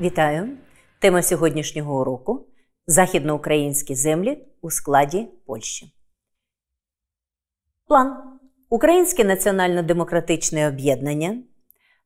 Вітаю! Тема сьогоднішнього уроку західноукраїнські землі у складі Польщі. План. Українське національно-демократичне об'єднання.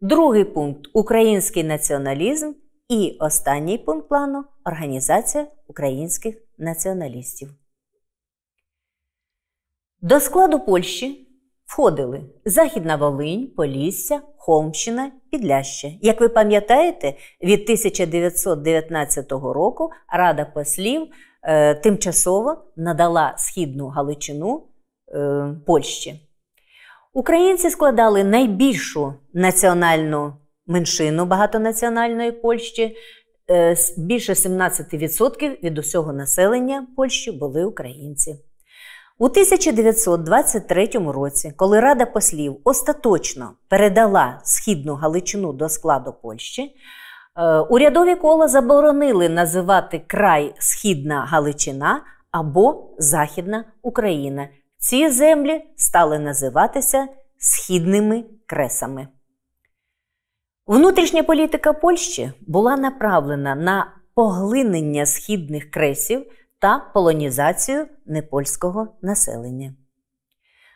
Другий пункт Український націоналізм. І останній пункт плану Організація українських націоналістів. До складу Польщі входили Західна Волинь, Полісся, Холмщина, Підляща. Як ви пам'ятаєте, від 1919 року Рада послів е, тимчасово надала східну Галичину е, Польщі. Українці складали найбільшу національну меншину багатонаціональної Польщі. Е, більше 17% від усього населення Польщі були українці. У 1923 році, коли Рада послів остаточно передала східну Галичину до складу Польщі, е, урядові кола заборонили називати край Східна Галичина або Західна Україна. Ці землі стали називатися східними кресами. Внутрішня політика Польщі була направлена на поглинення східних кресів та полонізацію непольського населення.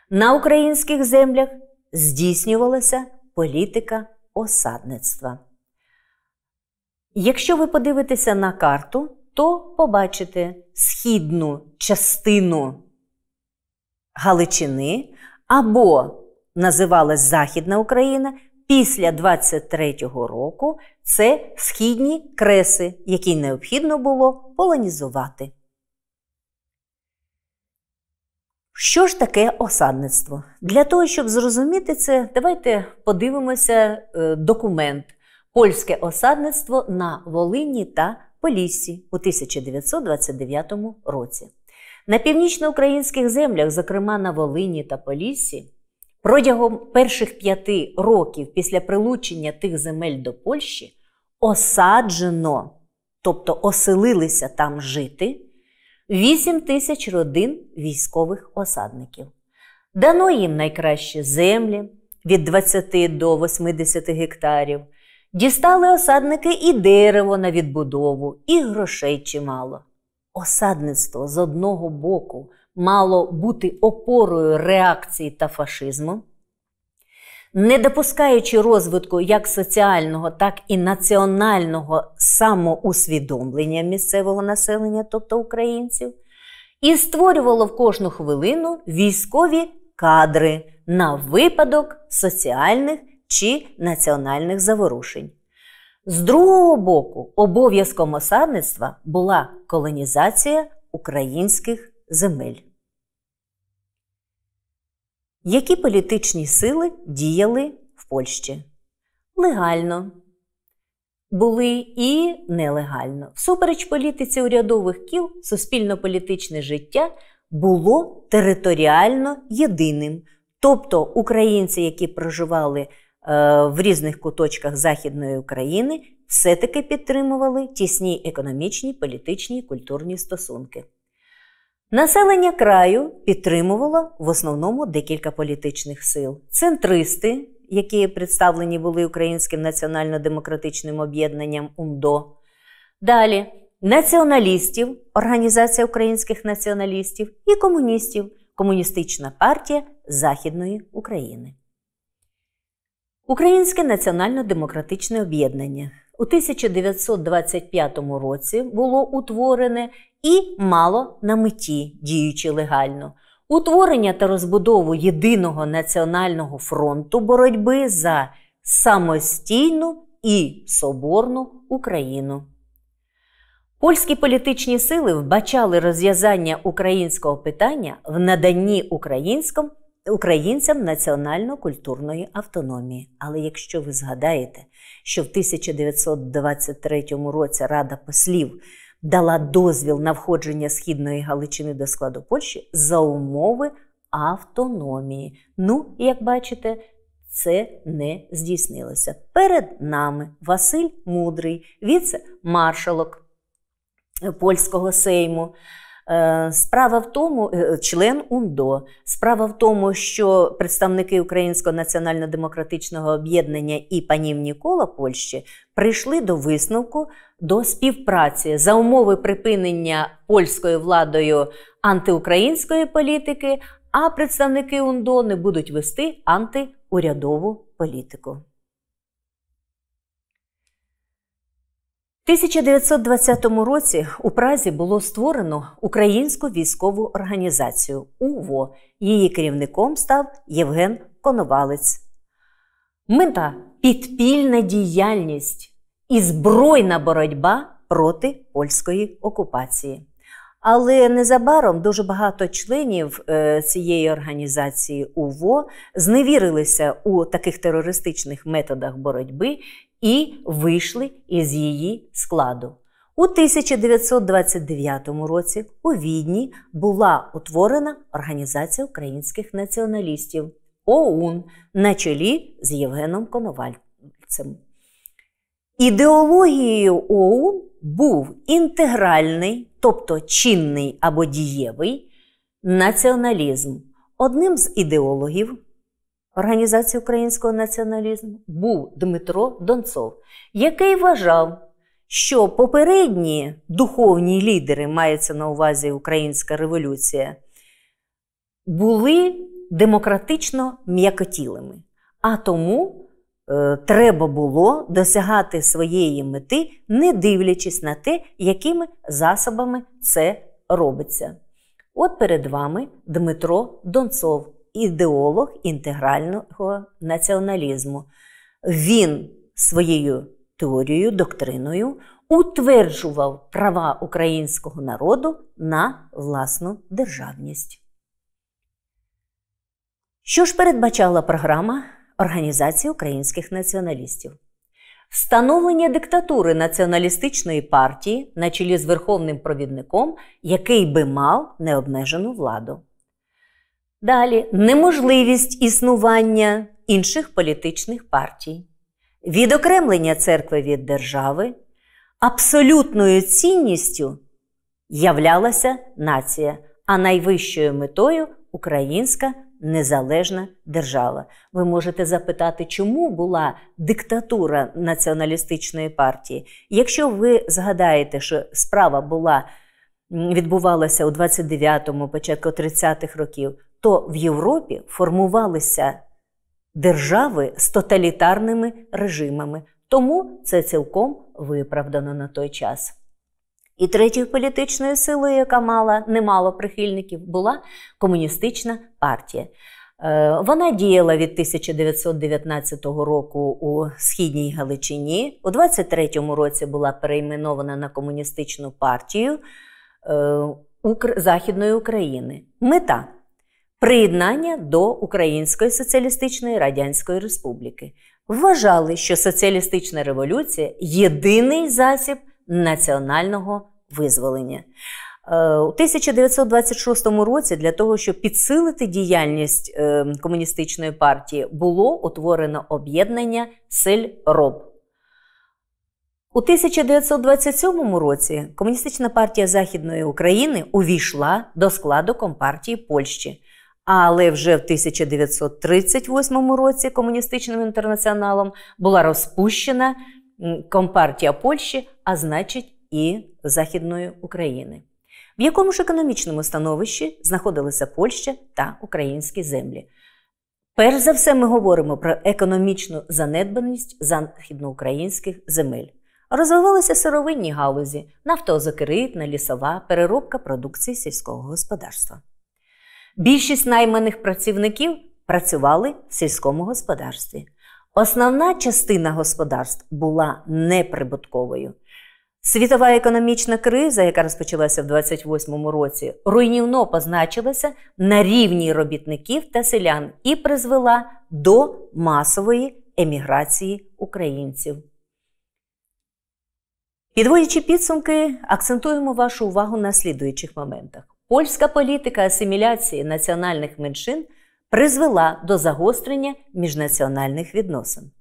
На українських землях здійснювалася політика осадництва. Якщо ви подивитеся на карту, то побачите східну частину Галичини або називалась Західна Україна після 23-го року це східні креси, які необхідно було полонізувати. Що ж таке осадництво? Для того, щоб зрозуміти це, давайте подивимося е, документ Польське осадництво на Волині та Поліссі у 1929 році. На північноукраїнських землях, зокрема на Волині та Поліссі, протягом перших п'яти років після прилучення тих земель до Польщі осаджено, тобто оселилися там жити. 8 тисяч родин військових осадників. Дано їм найкращі землі від 20 до 80 гектарів. Дістали осадники і дерево на відбудову, і грошей чимало. Осадництво з одного боку мало бути опорою реакції та фашизму не допускаючи розвитку як соціального, так і національного самоусвідомлення місцевого населення, тобто українців, і створювало в кожну хвилину військові кадри на випадок соціальних чи національних заворушень. З другого боку, обов'язком осадництва була колонізація українських земель. Які політичні сили діяли в Польщі? Легально. Були і нелегально. Всупереч політиці урядових кіл, суспільно-політичне життя було територіально єдиним. Тобто українці, які проживали е, в різних куточках Західної України, все-таки підтримували тісні економічні, політичні і культурні стосунки. Населення краю підтримувало в основному декілька політичних сил: центристи, які представлені були Українським національно-демократичним об'єднанням УМДО. Далі націоналістів, Організація українських націоналістів і комуністів, Комуністична партія Західної України. Українське національно-демократичне об'єднання у 1925 році було утворене і мало на меті, діючи легально, утворення та розбудову єдиного національного фронту боротьби за самостійну і соборну Україну. Польські політичні сили вбачали розв'язання українського питання в наданні українському українцям національно-культурної автономії. Але якщо ви згадаєте, що в 1923 році Рада послів дала дозвіл на входження східної Галичини до складу Польщі за умови автономії. Ну, як бачите, це не здійснилося. Перед нами Василь Мудрий, віце-маршалок польського сейму. Е, справа в тому, е, член УНДО, справа в тому, що представники Українського національно-демократичного об'єднання і панів Нікола Польщі прийшли до висновку до співпраці за умови припинення польською владою антиукраїнської політики, а представники УНДО не будуть вести антиурядову політику. 1920 році у Празі було створено українську військову організацію УВО. Її керівником став Євген Коновалець. Мета підпільна діяльність і збройна боротьба проти польської окупації. Але незабаром дуже багато членів е, цієї організації УВО зневірилися у таких терористичних методах боротьби і вийшли із її складу. У 1929 році у Відні була утворена Організація українських націоналістів ОУН на чолі з Євгеном Коновальцем. Ідеологією ОУН був інтегральний тобто чинний або дієвий націоналізм. Одним з ідеологів Організації українського націоналізму був Дмитро Донцов, який вважав, що попередні духовні лідери, мається на увазі Українська революція, були демократично м'якотілими, а тому Е, треба було досягати своєї мети, не дивлячись на те, якими засобами це робиться. От перед вами Дмитро Донцов, ідеолог інтегрального націоналізму. Він своєю теорією, доктриною утверджував права українського народу на власну державність. Що ж передбачала програма Організації українських націоналістів. Встановлення диктатури націоналістичної партії на чолі з верховним провідником, який би мав необмежену владу. Далі неможливість існування інших політичних партій, відокремлення церкви від держави, абсолютною цінністю являлася нація, а найвищою метою українська незалежна держава. Ви можете запитати, чому була диктатура націоналістичної партії. Якщо ви згадаєте, що справа була відбувалася у 29-му, початку 30-х років, то в Європі формувалися держави з тоталітарними режимами. Тому це цілком виправдано на той час. І третьою політичною силою, яка мала немало прихильників, була комуністична партія. Е, вона діяла від 1919 року у східній Галичині. У 23-му році була перейменована на комуністичну партію е, Західної України. Мета приєднання до Української Соціалістичної Радянської Республіки. Вважали, що соціалістична революція єдиний засіб національного визволення. Е, у 1926 році для того, щоб підсилити діяльність е, комуністичної партії, було утворено об'єднання сельроб. У 1927 році Комуністична партія Західної України увійшла до складу Компартії Польщі. Але вже в 1938 році комуністичним інтернаціоналом була розпущена Компартія Польщі, а значить і Західної України. В якому ж економічному становищі знаходилися Польща та українські землі? Перш за все, ми говоримо про економічну занедбаність західноукраїнських земель. Розвивалися сировинні галузі, нафтозокеритна, лісова, переробка продукції сільського господарства. Більшість найманих працівників працювали в сільському господарстві. Основна частина господарств була неприбутковою. Світова економічна криза, яка розпочалася в 28-му році, руйнівно позначилася на рівні робітників та селян і призвела до масової еміграції українців. Підводячи підсумки, акцентуємо вашу увагу на слідуючих моментах: польська політика асиміляції національних меншин призвела до загострення міжнаціональних відносин.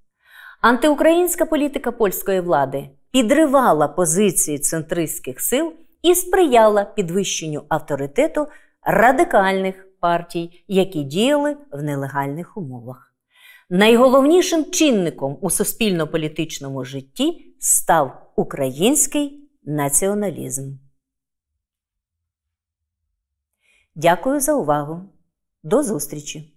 Антиукраїнська політика польської влади підривала позиції центристських сил і сприяла підвищенню авторитету радикальних партій, які діяли в нелегальних умовах. Найголовнішим чинником у суспільно-політичному житті став український націоналізм. Дякую за увагу! До зустрічі!